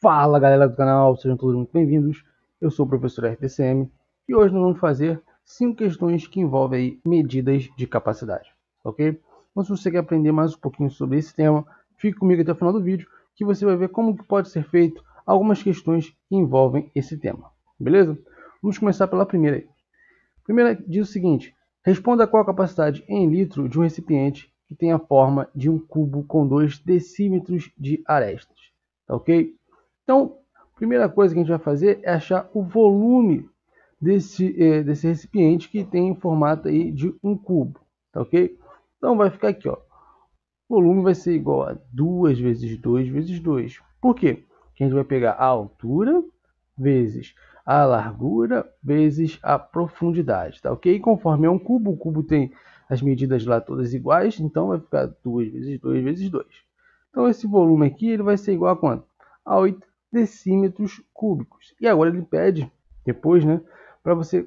Fala galera do canal, sejam todos muito bem-vindos. Eu sou o professor RTCM e hoje nós vamos fazer cinco questões que envolvem medidas de capacidade, ok? Então se você quer aprender mais um pouquinho sobre esse tema, fique comigo até o final do vídeo que você vai ver como que pode ser feito algumas questões que envolvem esse tema, beleza? Vamos começar pela primeira aí. A primeira diz o seguinte, responda qual a capacidade em litro de um recipiente que tem a forma de um cubo com dois decímetros de arestas, tá ok? Então, a primeira coisa que a gente vai fazer é achar o volume desse, eh, desse recipiente que tem formato aí de um cubo, tá ok? Então vai ficar aqui, ó. O volume vai ser igual a 2 vezes 2 vezes 2. Por quê? Porque a gente vai pegar a altura vezes a largura vezes a profundidade, tá ok? E conforme é um cubo, o cubo tem as medidas lá todas iguais, então vai ficar 2 vezes 2 vezes 2. Então esse volume aqui ele vai ser igual a quanto? A 8 decímetros cúbicos. E agora ele pede depois, né, para você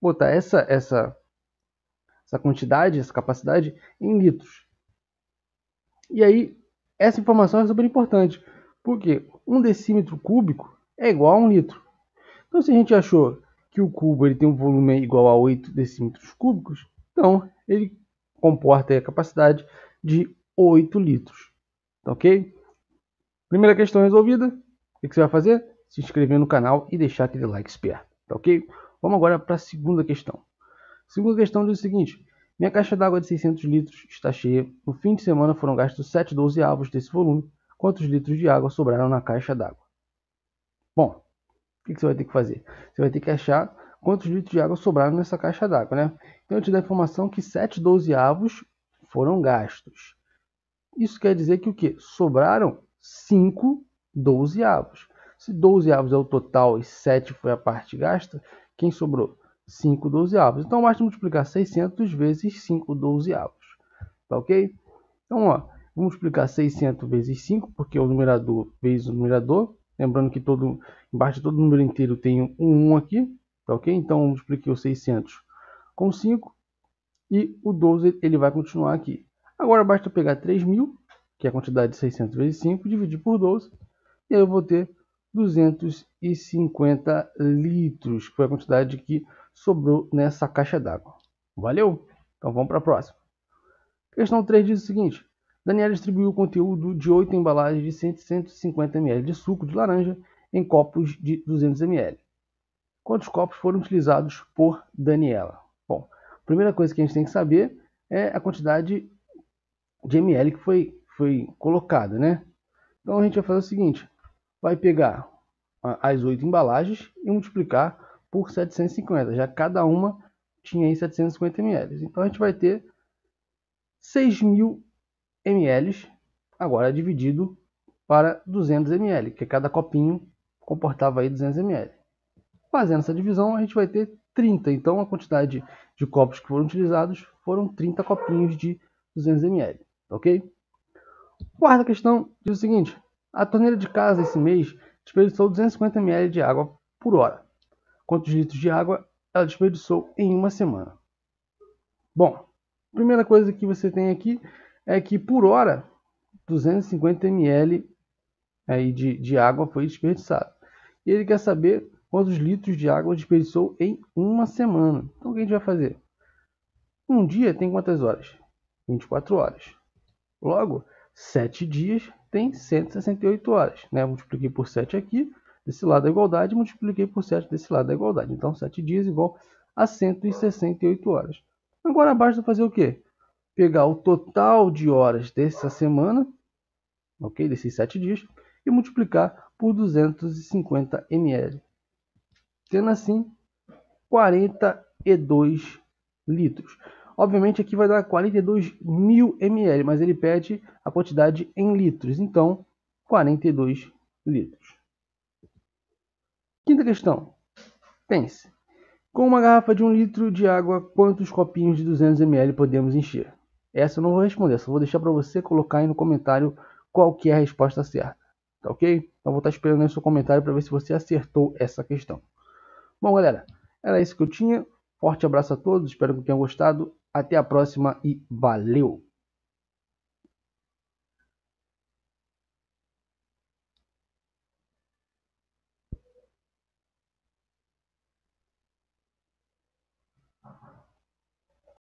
botar essa essa essa quantidade, essa capacidade em litros. E aí essa informação é super importante, porque um decímetro cúbico é igual a um litro. Então se a gente achou que o cubo ele tem um volume igual a 8 decímetros cúbicos, então ele comporta a capacidade de 8 litros. Tá ok? Primeira questão resolvida. O que você vai fazer? Se inscrever no canal e deixar aquele like esperto, tá ok? Vamos agora para a segunda questão. A segunda questão diz o seguinte. Minha caixa d'água de 600 litros está cheia. No fim de semana foram gastos 7 dozeavos desse volume. Quantos litros de água sobraram na caixa d'água? Bom, o que você vai ter que fazer? Você vai ter que achar quantos litros de água sobraram nessa caixa d'água, né? Então eu te dou a informação que 7 dozeavos foram gastos. Isso quer dizer que o que? Sobraram 5 12 avos. Se 12 avos é o total e 7 foi a parte gasta, quem sobrou? 5 avos. Então basta multiplicar 600 vezes 5 avos, Tá ok? Então, ó, vamos multiplicar 600 vezes 5, porque é o numerador vezes o numerador. Lembrando que todo, embaixo de todo número inteiro tem um 1 aqui. Tá ok? Então multipliquei o 600 com 5 e o 12 ele vai continuar aqui. Agora basta pegar 3.000, que é a quantidade de 600 vezes 5, dividir por 12 e eu vou ter 250 litros, que foi a quantidade que sobrou nessa caixa d'água. Valeu? Então vamos para a próxima. Questão 3 diz o seguinte. Daniela distribuiu o conteúdo de 8 embalagens de 150 ml de suco de laranja em copos de 200 ml. Quantos copos foram utilizados por Daniela? Bom, a primeira coisa que a gente tem que saber é a quantidade de ml que foi, foi colocada, né? Então a gente vai fazer o seguinte, vai pegar as oito embalagens e multiplicar por 750, já cada uma tinha aí 750 ml. Então a gente vai ter 6.000 ml agora dividido para 200 ml, que cada copinho comportava aí 200 ml. Fazendo essa divisão, a gente vai ter 30. Então a quantidade de copos que foram utilizados foram 30 copinhos de 200 ml, ok? Quarta questão diz o seguinte: a torneira de casa esse mês desperdiçou 250 ml de água por hora. Quantos litros de água ela desperdiçou em uma semana? Bom, a primeira coisa que você tem aqui é que por hora 250 ml aí de, de água foi desperdiçado. E ele quer saber quantos litros de água desperdiçou em uma semana. Então o que a gente vai fazer? Um dia tem quantas horas? 24 horas. Logo, 7 dias tem 168 horas. Né? Multipliquei por 7 aqui, desse lado da igualdade, multipliquei por 7 desse lado da igualdade. Então, 7 dias igual a 168 horas. Agora, basta fazer o quê? Pegar o total de horas dessa semana, ok? Desses 7 dias, e multiplicar por 250 ml. Tendo assim, 42 litros. Obviamente aqui vai dar 42 mil ml, mas ele pede a quantidade em litros. Então, 42 litros. Quinta questão. Pense. Com uma garrafa de 1 litro de água, quantos copinhos de 200 ml podemos encher? Essa eu não vou responder, só vou deixar para você colocar aí no comentário qual é a resposta certa. Tá ok? Então vou estar tá esperando aí o seu comentário para ver se você acertou essa questão. Bom, galera, era isso que eu tinha. Forte abraço a todos, espero que tenham gostado até a próxima e valeu!